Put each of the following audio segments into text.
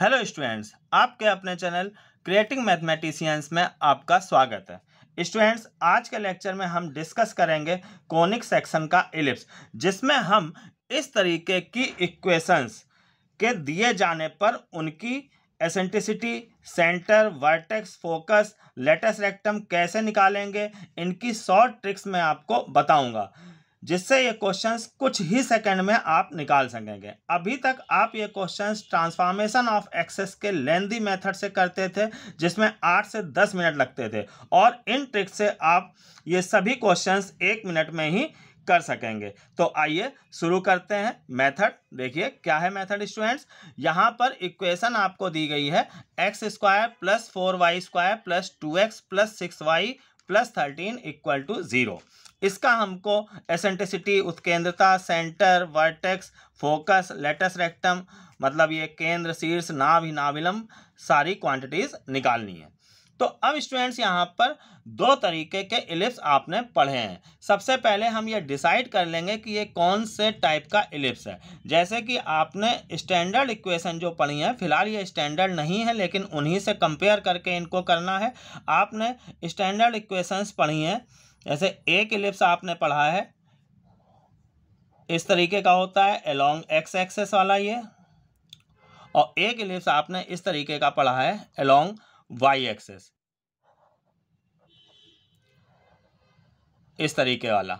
hello students आपके अपने channel creating mathematicians में आपका स्वागत है स्टूडेंट्स आज के लेक्चर में हम डिस्कस करेंगे कॉनिक सेक्शन का इलिप्स जिसमें हम इस तरीके की इक्वेशंस के दिए जाने पर उनकी eccentricity centre vertex focus latus rectum कैसे निकालेंगे इनकी शॉर्ट ट्रिक्स मैं आपको बताऊंगा जिससे ये क्वेश्चंस कुछ ही सेकंड में आप निकाल सकेंगे अभी तक आप ये क्वेश्चंस ट्रांसफॉर्मेशन ऑफ एक्सेस के लेंदी मेथड से करते थे जिसमें आठ से दस मिनट लगते थे और इन ट्रिक से आप ये सभी क्वेश्चंस एक मिनट में ही कर सकेंगे तो आइए शुरू करते हैं मेथड देखिए क्या है मेथड स्टूडेंट्स यहाँ पर इक्वेशन आपको दी गई है X square plus four Y square plus two x plus six Y plus thirteen equal to zero इसका हमको एसेंटिसिटी उत्केंद्रता centre vertex focus latus rectum मतलब ये केंद्र शीर्ष नाभ नाविलम सारी क्वांटिटीज़ निकालनी है तो अब स्टूडेंट्स यहाँ पर दो तरीके के इलिप्स आपने पढ़े हैं सबसे पहले हम ये डिसाइड कर लेंगे कि ये कौन से टाइप का इलिप्स है जैसे कि आपने स्टैंडर्ड इक्वेशन जो पढ़ी है फिलहाल ये स्टैंडर्ड नहीं है लेकिन उन्हीं से कंपेयर करके इनको करना है आपने स्टैंडर्ड इक्वेशंस पढ़ी हैं जैसे एक इलिप्स आपने पढ़ा है इस तरीके का होता है एलोंग एक्स एक्सेस वाला ये और एक इलिप्स आपने इस तरीके का पढ़ा है अलोंग वाई एक्सेस इस तरीके वाला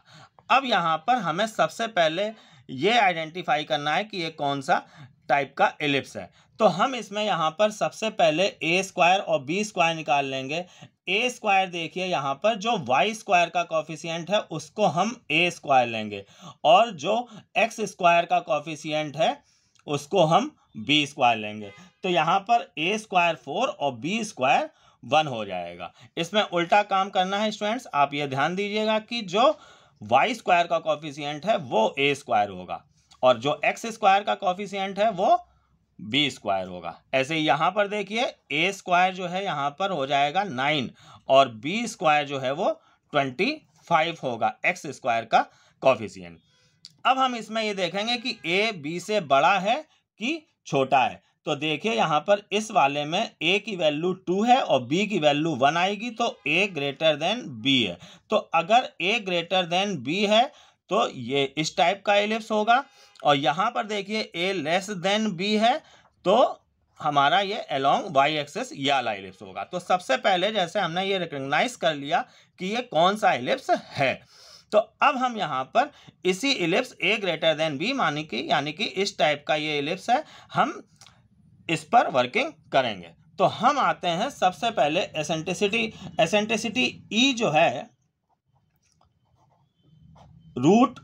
अब यहां पर हमें सबसे पहले ये आइडेंटिफाई करना है कि ये कौन सा टाइप का एलिप्स है तो हम इसमें यहाँ पर सबसे पहले ए स्क्वायर और बी स्क्वायर निकाल लेंगे ए स्क्वायर देखिए यहाँ पर जो वाई स्क्वायर का कॉफिशियंट है उसको हम ए स्क्वायर लेंगे और जो एक्स स्क्वायर का कॉफिशियंट है उसको हम बी स्क्वायर लेंगे तो यहाँ पर ए स्क्वायर फोर और बी स्क्वायर वन हो जाएगा इसमें उल्टा काम करना है स्टूडेंट्स आप ये ध्यान दीजिएगा कि जो वाई स्क्वायर का कॉफिशियंट है वो ए स्क्वायर होगा और जो एक्स स्क्वायर का कॉफिशियंट है वो बी स्क्वायर होगा ऐसे ही यहाँ पर देखिए ए स्क्वायर जो है यहाँ पर हो जाएगा नाइन और बी स्क्वायर जो है वो ट्वेंटी फाइव होगा एक्स स्क्वायर का कॉफिशियंट अब हम इसमें ये देखेंगे कि ए बी से बड़ा है कि छोटा है तो देखिए यहाँ पर इस वाले में ए की वैल्यू टू है और बी की वैल्यू वन आएगी तो ए ग्रेटर देन बी है तो अगर ए ग्रेटर देन बी है तो ये इस टाइप का एलिप्स होगा और यहाँ पर देखिए ए लेस देन बी है तो हमारा ये अलोंग वाई एक्सेस याला वाला एलिप्स होगा तो सबसे पहले जैसे हमने ये रिकग्नाइज कर लिया कि ये कौन सा एलिप्स है तो अब हम यहाँ पर इसी ellipse A greater than B मानी कि यानी कि इस टाइप का ये इलिप्स है हम इस पर वर्किंग करेंगे तो हम आते हैं सबसे पहले एसेंटिसिटी एसेंटिसिटी ई जो है root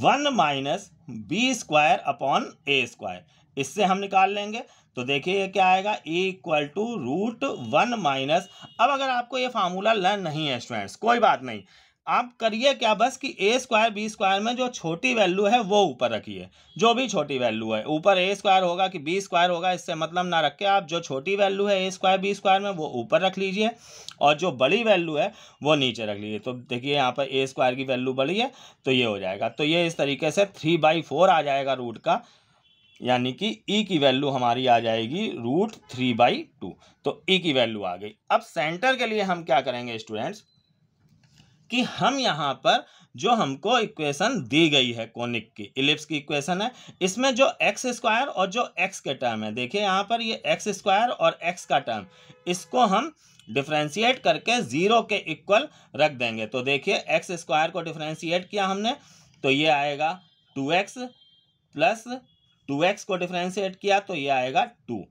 one minus B square upon A square इससे हम निकाल लेंगे तो देखिए ये क्या आएगा E equal to root one minus अब अगर आपको ये फार्मूला लर्न नहीं है स्टूडेंट्स कोई बात नहीं आप करिए क्या बस कि ए स्क्वायर बी स्क्वायर में जो छोटी वैल्यू है वो ऊपर रखिए जो भी छोटी वैल्यू है ऊपर ए स्क्वायर होगा कि बी स्क्वायर होगा इससे मतलब ना रख के आप जो छोटी वैल्यू है ए स्क्वायर बी स्क्वायर में वो ऊपर रख लीजिए और जो बड़ी वैल्यू है वो नीचे रख लीजिए तो देखिए यहाँ पर ए स्क्वायर की वैल्यू बड़ी है तो ये हो जाएगा तो ये इस तरीके से थ्री बाई फोर आ जाएगा रूट का यानी कि ई e की वैल्यू हमारी आ जाएगी रूट थ्री बाई टू तो ई e की वैल्यू आ गई अब सेंटर के लिए हम क्या करेंगे स्टूडेंट्स कि हम यहाँ पर जो हमको इक्वेशन दी गई है कोनिक की इलिप्स की इक्वेशन है इसमें जो एक्स स्क्वायर और जो एक्स के टर्म है देखिए यहाँ पर ये एक्स स्क्वायर और एक्स का टर्म इसको हम डिफ्रेंशिएट करके ज़ीरो के इक्वल रख देंगे तो देखिए एक्स स्क्वायर को डिफ्रेंशिएट किया हमने तो ये आएगा two x plus two x को डिफ्रेंशिएट किया तो ये आएगा टू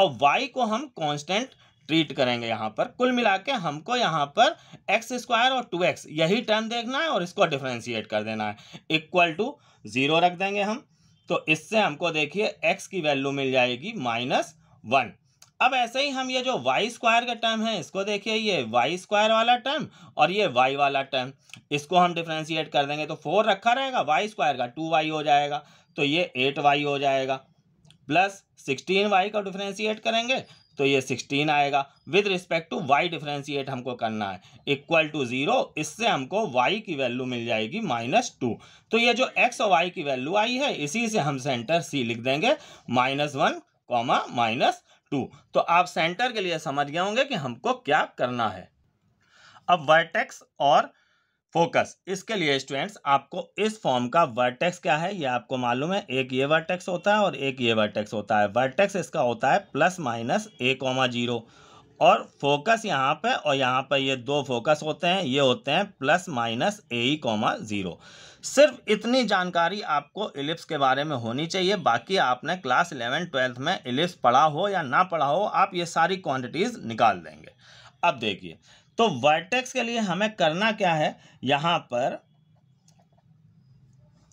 और वाई को हम कॉन्स्टेंट ट्रीट करेंगे यहाँ पर कुल मिला के हमको यहाँ पर एक्स स्क्वायर और टू एक्स यही टर्म देखना है और इसको डिफ्रेंशिएट कर देना है इक्वल टू ज़ीरो रख देंगे हम तो इससे हमको देखिए एक्स की वैल्यू मिल जाएगी माइनस वन अब ऐसे ही हम ये जो वाई स्क्वायर का टर्म है इसको देखिए ये वाई स्क्वायर वाला टर्म और ये वाई वाला टर्म इसको हम डिफ्रेंशिएट कर देंगे तो फोर रखा रहेगा वाई स्क्वायर का टू वाई हो जाएगा तो ये एट वाई हो जाएगा प्लस सिक्सटीन वाई का डिफ्रेंशिएट करेंगे तो ये सिक्सटीन आएगा with respect to y differentiate हमको करना है इक्वल टू ज़ीरो इससे हमको वाई की वैल्यू मिल जाएगी माइनस टू तो ये जो एक्स और वाई की वैल्यू आई है इसी से हम सेंटर सी लिख देंगे minus one comma minus two तो आप सेंटर के लिए समझ गए होंगे कि हमको क्या करना है अब वर्टेक्स और फोकस इसके लिए स्टूडेंट्स आपको इस फॉर्म का वर्टेक्स क्या है ये आपको मालूम है एक ये वर्टेक्स होता है और एक ये वर्टेक्स होता है वर्टेक्स इसका होता है plus minus A comma zero और फोकस यहाँ पे और यहाँ पे ये दो फोकस होते हैं ये होते हैं प्लस माइनस ए ही कॉमा ज़ीरो सिर्फ इतनी जानकारी आपको इलिप्स के बारे में होनी चाहिए बाकी आपने क्लास इलेवन ट्वेल्थ में इलिप्स पढ़ा हो या ना पढ़ा हो आप ये सारी क्वान्टिटीज निकाल देंगे अब देखिए तो वर्टेक्स के लिए हमें करना क्या है यहां पर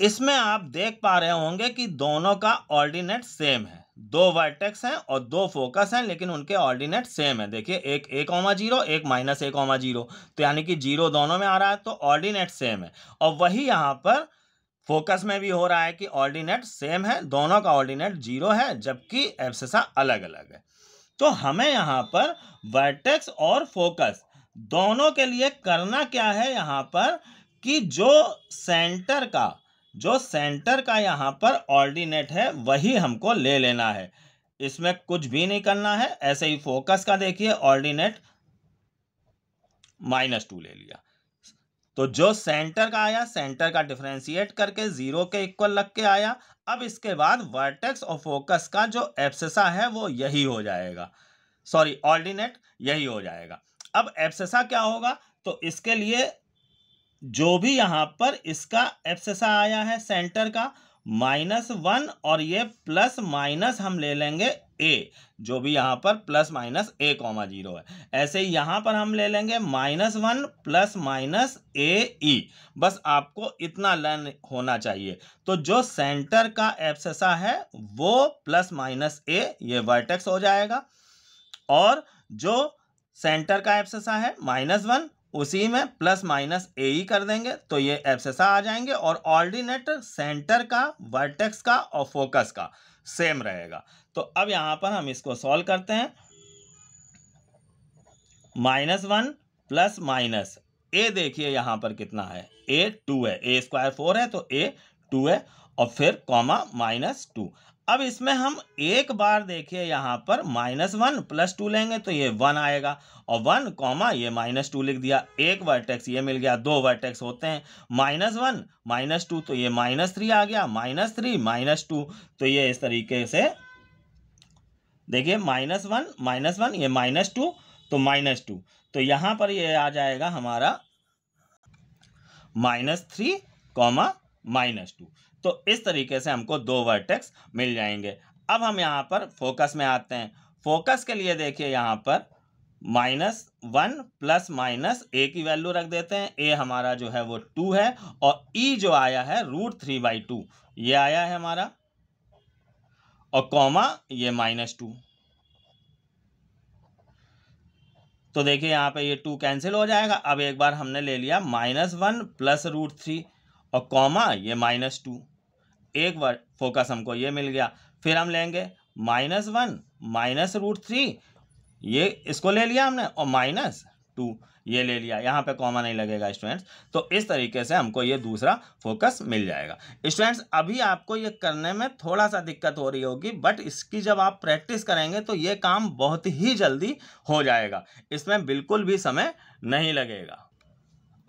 इसमें आप देख पा रहे होंगे कि दोनों का ऑर्डिनेट सेम है दो वर्टेक्स हैं और दो फोकस हैं लेकिन उनके ऑर्डिनेट सेम है देखिए एक एक ओमा जीरो एक माइनस एक ओमा जीरो तो यानी कि जीरो दोनों में आ रहा है तो ऑर्डिनेट सेम है और वही यहाँ पर फोकस में भी हो रहा है कि ऑर्डिनेट सेम है दोनों का ऑर्डिनेट जीरो है जबकि एफसेसा अलग अलग है तो हमें यहाँ पर वर्टेक्स और फोकस दोनों के लिए करना क्या है यहाँ पर कि जो सेंटर का जो सेंटर का यहाँ पर ऑर्डिनेट है वही हमको ले लेना है इसमें कुछ भी नहीं करना है ऐसे ही फोकस का देखिए ऑर्डिनेट माइनस टू ले लिया तो जो सेंटर का आया सेंटर का डिफ्रेंशिएट करके जीरो के इक्वल लग के आया अब इसके बाद वर्टेक्स और फोकस का जो एफ्सा है वो यही हो जाएगा सॉरी ऑर्डिनेट यही हो जाएगा अब एफसेसा क्या होगा तो इसके लिए जो भी यहां पर इसका एफसेसा आया है सेंटर का माइनस वन और ये प्लस माइनस हम ले लेंगे ए जो भी यहां पर plus minus A comma zero है ऐसे ही यहां पर हम ले लेंगे minus one plus minus A E बस आपको इतना लर्न होना चाहिए तो जो सेंटर का एफसेसा है वो प्लस माइनस ए ये वर्टेक्स हो जाएगा और जो सेंटर का एफ्सा है माइनस वन उसी में प्लस माइनस ए ही कर देंगे तो ये एफ्सा आ जाएंगे और ऑर्डिनेट सेंटर का वर्टेक्स का और फोकस का सेम रहेगा तो अब यहाँ पर हम इसको सॉल्व करते हैं minus one plus minus A देखिए यहाँ पर कितना है ए टू है ए स्क्वायर फोर है तो ए टू है और फिर कॉमा माइनस टू अब इसमें हम एक बार देखिए यहाँ पर माइनस वन प्लस टू लेंगे तो ये वन आएगा और वन कॉमा ये माइनस टू लिख दिया एक वर्टेक्स ये मिल गया दो वर्टेक्स होते हैं माइनस वन माइनस टू तो ये माइनस थ्री आ गया माइनस थ्री माइनस टू तो ये इस तरीके से देखिए माइनस वन माइनस वन ये माइनस टू तो माइनस टू तो यहाँ पर ये आ जाएगा हमारा minus three comma minus two तो इस तरीके से हमको दो वर्टेक्स मिल जाएंगे अब हम यहाँ पर फोकस में आते हैं फोकस के लिए देखिए यहाँ पर minus one plus minus A की वैल्यू रख देते हैं ए हमारा जो है वो टू है और ई e जो आया है रूट थ्री बाई टू ये आया है हमारा और कॉमा ये माइनस टू तो देखिए यहाँ पे ये टू कैंसिल हो जाएगा अब एक बार हमने ले लिया minus one plus root three और कॉमा ये माइनस टू एक बार फोकस हमको ये मिल गया फिर हम लेंगे minus one minus root three ये इसको ले लिया हमने और माइनस टू ये ले लिया यहाँ पे कॉमा नहीं लगेगा स्टूडेंट्स तो इस तरीके से हमको ये दूसरा फोकस मिल जाएगा स्टूडेंट्स अभी आपको ये करने में थोड़ा सा दिक्कत हो रही होगी बट इसकी जब आप प्रैक्टिस करेंगे तो ये काम बहुत ही जल्दी हो जाएगा इसमें बिल्कुल भी समय नहीं लगेगा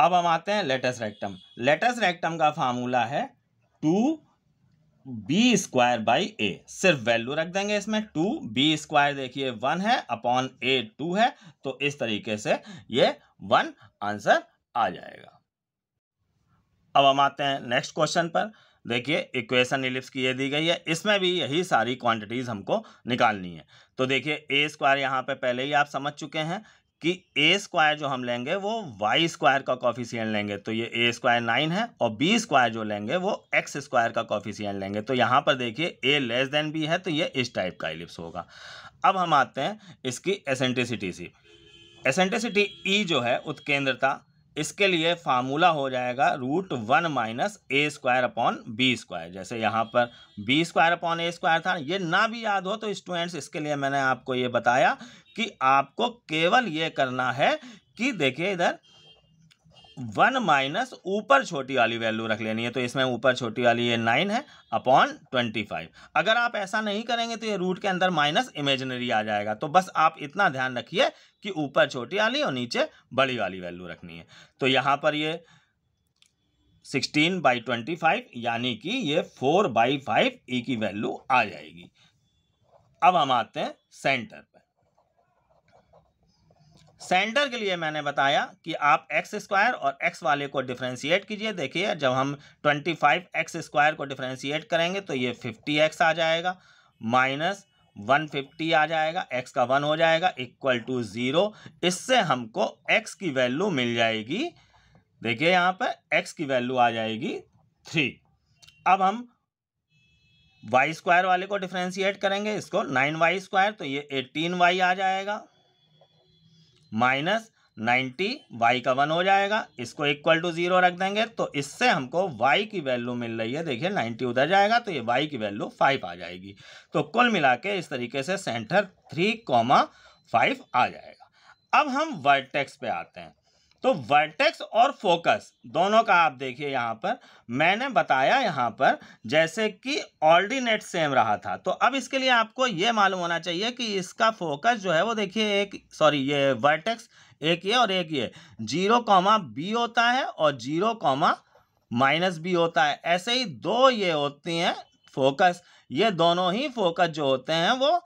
अब हम आते हैं लेटस रेक्टम लेटस रेक्टम का फार्मूला है two B square by A सिर्फ वैल्यू रख देंगे इसमें टू बी स्क्वायर देखिए वन है अपॉन ए टू है तो इस तरीके से ये वन आंसर आ जाएगा अब हम आते हैं नेक्स्ट क्वेश्चन पर देखिए इक्वेशन इलिप्स की ये दी गई है इसमें भी यही सारी क्वांटिटीज़ हमको निकालनी है तो देखिए ए स्क्वायर यहाँ पे पहले ही आप समझ चुके हैं कि ए स्क्वायर जो हम लेंगे वो वाई स्क्वायर का कॉफिशियन लेंगे तो ये ए स्क्वायर नाइन है और बी स्क्वायर जो लेंगे वो एक्स स्क्वायर का कॉफिशियन लेंगे तो यहाँ पर देखिए ए लेस देन बी है तो ये इस टाइप का एलिप्स होगा अब हम आते हैं इसकी eccentricity C eccentricity E e जो है उत्केंद्रता इसके लिए फार्मूला हो जाएगा root one minus A square upon B square जैसे यहाँ पर B square upon A square था ये ना भी याद हो तो स्टूडेंट्स इसके लिए मैंने आपको ये बताया कि आपको केवल ये करना है कि देखिए इधर वन माइनस ऊपर छोटी वाली वैल्यू रख लेनी है तो इसमें ऊपर छोटी वाली ये नाइन है अपॉन ट्वेंटी फाइव अगर आप ऐसा नहीं करेंगे तो ये रूट के अंदर माइनस इमेजनरी आ जाएगा तो बस आप इतना ध्यान रखिए कि ऊपर छोटी वाली और नीचे बड़ी वाली वैल्यू रखनी है तो यहाँ पर ये सिक्सटीन बाई ट्वेंटी फाइव यानी कि ये फोर बाई फाइव ए की वैल्यू आ जाएगी अब हम आते हैं सेंटर सेंटर के लिए मैंने बताया कि आप एक्स स्क्वायर और एक्स वाले को डिफ्रेंशिएट कीजिए देखिए जब हम ट्वेंटी फाइव एक्स स्क्वायर को डिफ्रेंशिएट करेंगे तो ये फिफ्टी एक्स आ जाएगा माइनस वन फिफ्टी आ जाएगा एक्स का वन हो जाएगा इक्वल टू ज़ीरो इससे हमको एक्स की वैल्यू मिल जाएगी देखिए यहाँ पर एक्स की वैल्यू आ जाएगी थ्री अब हम वाई स्क्वायर वाले को डिफ्रेंशिएट करेंगे इसको नाइन वाई स्क्वायर तो ये एटीन वाई आ जाएगा माइनस नाइन्टी वाई का वन हो जाएगा इसको इक्वल टू जीरो रख देंगे तो इससे हमको वाई की वैल्यू मिल रही है देखिए नाइन्टी उधर जाएगा तो ये वाई की वैल्यू फाइव आ जाएगी तो कुल मिला के इस तरीके से सेंटर थ्री कॉमा फाइव आ जाएगा अब हम वर्टेक्स पे आते हैं तो वर्टेक्स और फोकस दोनों का आप देखिए यहाँ पर मैंने बताया यहाँ पर जैसे कि ऑर्डिनेट सेम रहा था तो अब इसके लिए आपको ये मालूम होना चाहिए कि इसका फोकस जो है वो देखिए एक सॉरी ये वर्टेक्स एक ये और एक ये जीरो कॉमा बी होता है और जीरो कॉमा माइनस बी होता है ऐसे ही दो ये होती हैं फोकस ये दोनों ही फोकस जो होते हैं वो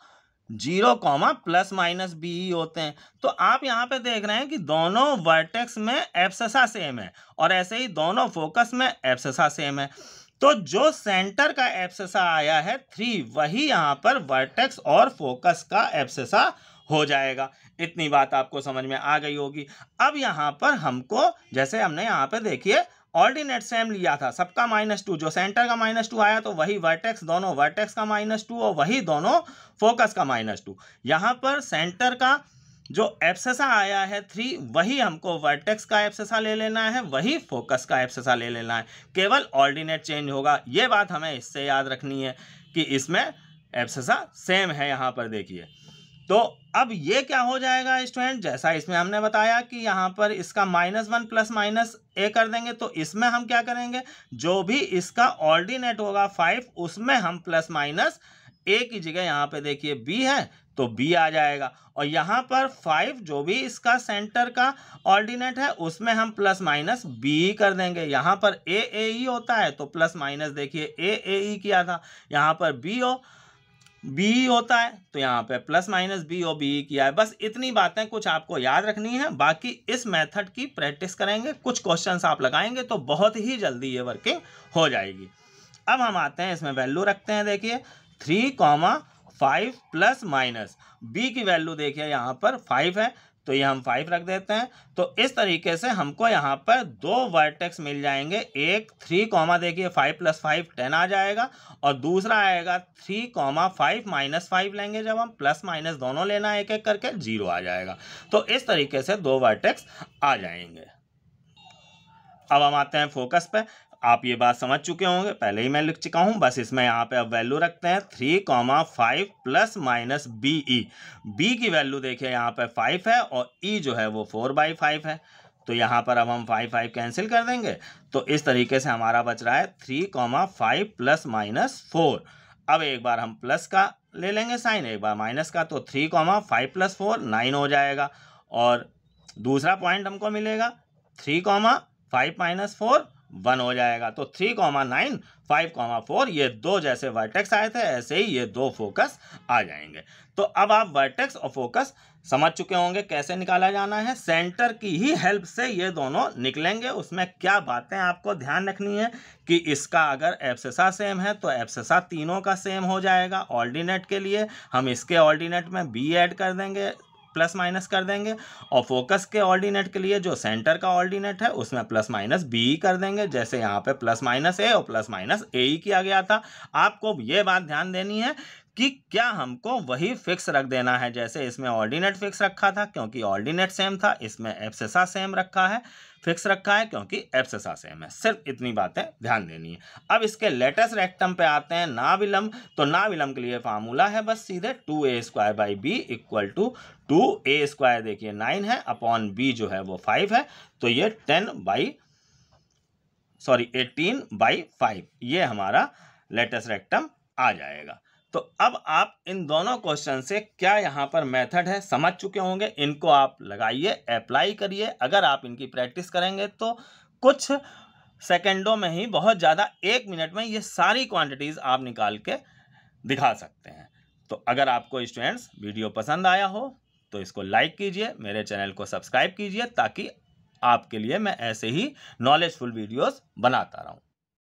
zero comma plus minus B ही होते हैं तो आप यहाँ पे देख रहे हैं कि दोनों वर्टेक्स में एफसेसा सेम है और ऐसे ही दोनों फोकस में एफसेसा सेम है तो जो सेंटर का एफसेसा आया है थ्री वही यहाँ पर वर्टेक्स और फोकस का एफसेसा हो जाएगा इतनी बात आपको समझ में आ गई होगी अब यहाँ पर हमको जैसे हमने यहाँ पर देखिए ऑर्डिनेट सेम लिया था सबका माइनस टू जो सेंटर का माइनस टू आया तो वही वर्टेक्स दोनों वर्टेक्स का माइनस टू और वही दोनों फोकस का माइनस टू यहाँ पर सेंटर का जो एफ्सा आया है थ्री वही हमको वर्टेक्स का एफ्सा ले लेना है वही फोकस का एफसेसा ले लेना है केवल ऑर्डिनेट चेंज होगा ये बात हमें इससे याद रखनी है कि इसमें एफसेसा सेम है यहाँ पर देखिए तो अब ये क्या हो जाएगा स्टूडेंट जैसा इसमें हमने बताया कि यहाँ पर इसका minus one plus minus A कर देंगे तो इसमें हम क्या करेंगे जो भी इसका ऑर्डिनेट होगा फाइव उसमें हम प्लस माइनस ए की जगह यहाँ पे देखिए बी है तो बी आ जाएगा और यहाँ पर फाइव जो भी इसका सेंटर का ऑर्डिनेट है उसमें हम प्लस माइनस बी कर देंगे यहाँ पर ए ए ई होता है तो प्लस माइनस देखिए ए ए ई किया था यहाँ पर बी हो बी होता है तो यहाँ पे प्लस माइनस बी और बी किया है बस इतनी बातें कुछ आपको याद रखनी है बाकी इस मेथड की प्रैक्टिस करेंगे कुछ क्वेश्चंस आप लगाएंगे तो बहुत ही जल्दी ये वर्किंग हो जाएगी अब हम आते हैं इसमें वैल्यू रखते हैं देखिए three comma five plus minus B की वैल्यू देखिए यहाँ पर फाइव है तो ये हम फाइव रख देते हैं तो इस तरीके से हमको यहाँ पर दो वर्टेक्स मिल जाएंगे एक थ्री कॉमा देखिए फाइव प्लस फाइव टेन आ जाएगा और दूसरा आएगा three comma five minus five लेंगे जब हम प्लस माइनस दोनों लेना एक एक करके जीरो आ जाएगा तो इस तरीके से दो वर्टेक्स आ जाएंगे अब हम आते हैं फोकस पे आप ये बात समझ चुके होंगे पहले ही मैं लिख चुका हूँ बस इसमें यहाँ पे अब वैल्यू रखते हैं three comma five plus minus B E B की वैल्यू देखिए यहाँ पे फाइव है और ई e जो है वो फोर बाई फाइव है तो यहाँ पर अब हम फाइव फाइव कैंसिल कर देंगे तो इस तरीके से हमारा बच रहा है three comma five plus minus four अब एक बार हम प्लस का ले लेंगे साइन एक बार माइनस का तो three comma five plus four nine हो जाएगा और दूसरा पॉइंट हमको मिलेगा three comma five minus four one हो जाएगा तो three comma nine five comma four ये दो जैसे वर्टेक्स आए थे ऐसे ही ये दो फोकस आ जाएंगे तो अब आप वर्टेक्स और फोकस समझ चुके होंगे कैसे निकाला जाना है सेंटर की ही हेल्प से ये दोनों निकलेंगे उसमें क्या बातें आपको ध्यान रखनी है कि इसका अगर एफसेसा सेम है तो एफ्सा तीनों का सेम हो जाएगा ऑर्डिनेट के लिए हम इसके ऑर्डिनेट में बी ऐड कर देंगे प्लस माइनस कर देंगे और फोकस के ऑर्डिनेट के लिए जो सेंटर का ऑर्डिनेट है उसमें प्लस माइनस बी कर देंगे जैसे यहाँ पे प्लस माइनस ए और प्लस माइनस ए ही किया गया था आपको ये बात ध्यान देनी है कि क्या हमको वही फिक्स रख देना है जैसे इसमें ऑर्डिनेट फिक्स रखा था क्योंकि ऑर्डिनेट सेम था इसमें एप्सेसा सेम रखा है फिक्स रखा है क्योंकि एप्सेसा सेम है सिर्फ इतनी बातें ध्यान देनी है अब इसके लेटेस्ट रेक्टम पे आते हैं ना विलम्ब तो ना विलम्ब के लिए फार्मूला है बस सीधे two A square by B equal to two A square देखिए नाइन है अपॉन बी जो है वो फाइव है तो ये ten by sorry eighteen by five ये हमारा लेटेस्ट रेक्टम आ जाएगा तो अब आप इन दोनों क्वेश्चन से क्या यहाँ पर मेथड है समझ चुके होंगे इनको आप लगाइए अप्लाई करिए अगर आप इनकी प्रैक्टिस करेंगे तो कुछ सेकेंडों में ही बहुत ज़्यादा एक मिनट में ये सारी क्वांटिटीज़ आप निकाल के दिखा सकते हैं तो अगर आपको स्टूडेंट्स वीडियो पसंद आया हो तो इसको लाइक कीजिए मेरे चैनल को सब्सक्राइब कीजिए ताकि आपके लिए मैं ऐसे ही नॉलेजफुल वीडियोज़ बनाता रहूँ